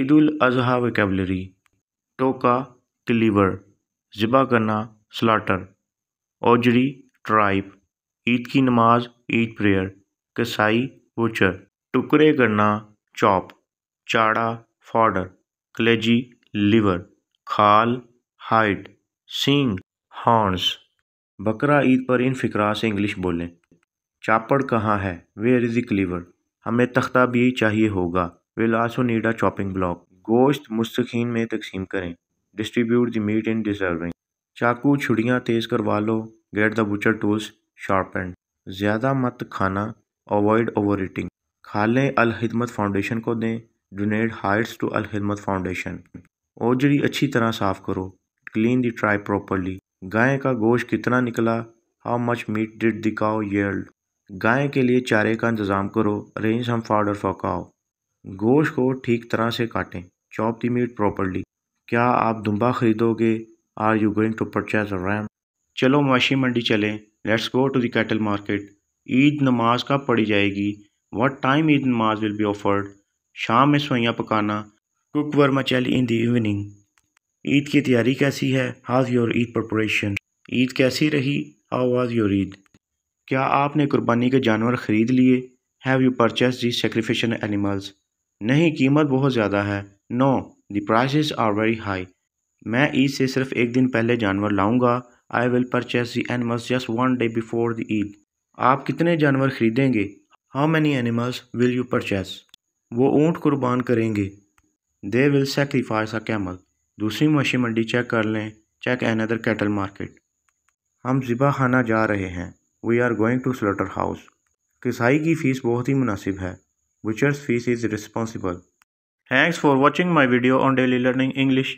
Eid Azha vocabulary टोका cleaver ज़िबा करना स्लाटर ओजरी ट्राइप ईद की नमाज ईद प्रेयर कसाई वोचर टुकड़े करना चॉप चाड़ा फॉर्डर कलेजी लिवर खाल हाइट सींग हॉर्न्स बकरा ईद पर इन फिकरा से इंग्लिश बोलें चापड़ कहाँ है वेयर इज़ द क्लीवर हमें तख्ता भी चाहिए होगा विल नीडा चॉपिंग ब्लॉक गोश्त मुस्तखीन में तकसीम करें distribute the meat in deserving चाकू छुड़ियाँ तेज़ करवा लो get the butcher tools sharp and ज़्यादा मत खाना अवॉइड ओवर ईटिंग खालें अलहिदमत फाउंडेशन को दें donate hides to Alkhidmat foundation ओजरी अच्छी तरह साफ़ करो क्लीन द ट्राई प्रॉपरली गाय का गोश्त कितना निकला how much meat did the cow गाय के लिए चारे का इंतज़ाम करो अरेंज हम फाउडर फॉर काओ गोश्त को ठीक तरह से काटें चॉप दी मीट प्रॉपरली क्या आप दुम्बा ख़रीदोगे are you going to purchase ram चलो मवेशी मंडी चलें लेट्स गो टू दैटल कैटल मार्केट ईद नमाज कब पड़ी जाएगी वट टाइम ईद नमाज विल बी ऑफर्ड शाम में सोइयाँ पकाना कुक वर्मा चल इन दिनिंग इवनिंग ईद की तैयारी कैसी है how your Eid preparation Eid कैसी रही हाउ वाज योर ईद क्या आपने कुर्बानी के जानवर ख़रीद लिए have you purchase the sacrificial animals नहीं कीमत बहुत ज़्यादा है no the prices are very high मैं ईद से सिर्फ एक दिन पहले जानवर लाऊंगा I will purchase the animals just one day before the Eid आप कितने जानवर खरीदेंगे how many animals will you purchase वो ऊँट कुर्बान करेंगे they will sacrifice a camel दूसरी मशी मंडी चेक कर लें check another cattle market हम ज़िबा खाना जा रहे हैं we are going to slaughter house किसाई की फ़ीस बहुत ही मुनासिब है Witcher's fees is responsible. Thanks for watching my video on daily learning English.